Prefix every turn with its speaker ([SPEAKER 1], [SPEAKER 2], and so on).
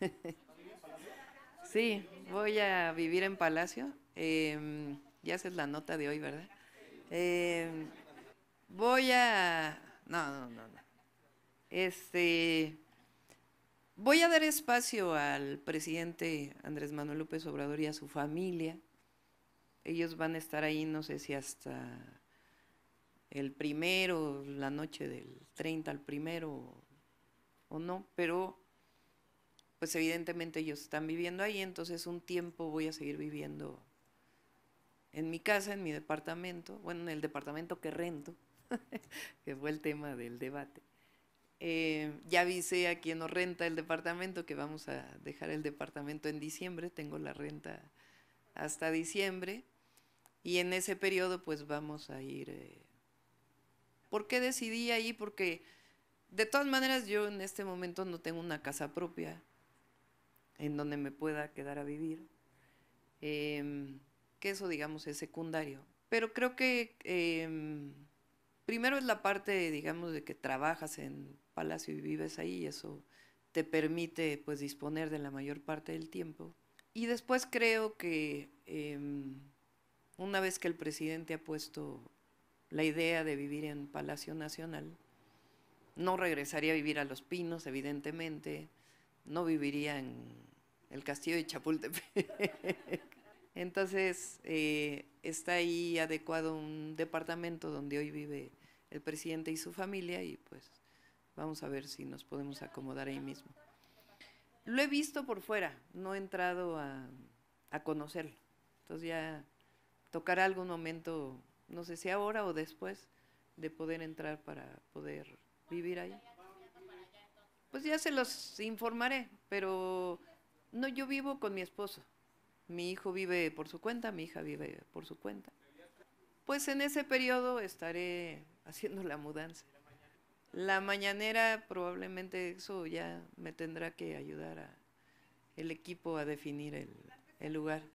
[SPEAKER 1] sí, voy a vivir en Palacio. Em, ya haces la nota de hoy, ¿verdad? Em, voy a... No, no, no, Este... Voy a dar espacio al presidente Andrés Manuel López Obrador y a su familia. Ellos van a estar ahí, no sé si hasta el primero, la noche del 30 al primero o no, pero pues evidentemente ellos están viviendo ahí, entonces un tiempo voy a seguir viviendo en mi casa, en mi departamento, bueno, en el departamento que rento, que fue el tema del debate. Eh, ya avisé a quien nos renta el departamento que vamos a dejar el departamento en diciembre, tengo la renta hasta diciembre y en ese periodo pues vamos a ir... Eh, ¿Por qué decidí ahí? Porque de todas maneras yo en este momento no tengo una casa propia, en donde me pueda quedar a vivir, em, que eso digamos es secundario. Pero creo que em, primero es la parte, digamos, de que trabajas en Palacio y vives ahí, y eso te permite pues disponer de la mayor parte del tiempo. Y después creo que em, una vez que el presidente ha puesto la idea de vivir en Palacio Nacional, no regresaría a vivir a Los Pinos, evidentemente, no viviría en el castillo de Chapultepec. Entonces, eh, está ahí adecuado un departamento donde hoy vive el presidente y su familia y pues vamos a ver si nos podemos acomodar ahí mismo. Lo he visto por fuera, no he entrado a, a conocerlo. Entonces ya tocará algún momento, no sé si ahora o después, de poder entrar para poder vivir ahí. Pues ya se los informaré, pero no, yo vivo con mi esposo. Mi hijo vive por su cuenta, mi hija vive por su cuenta. Pues en ese periodo estaré haciendo la mudanza. La mañanera probablemente eso ya me tendrá que ayudar a el equipo a definir el, el lugar.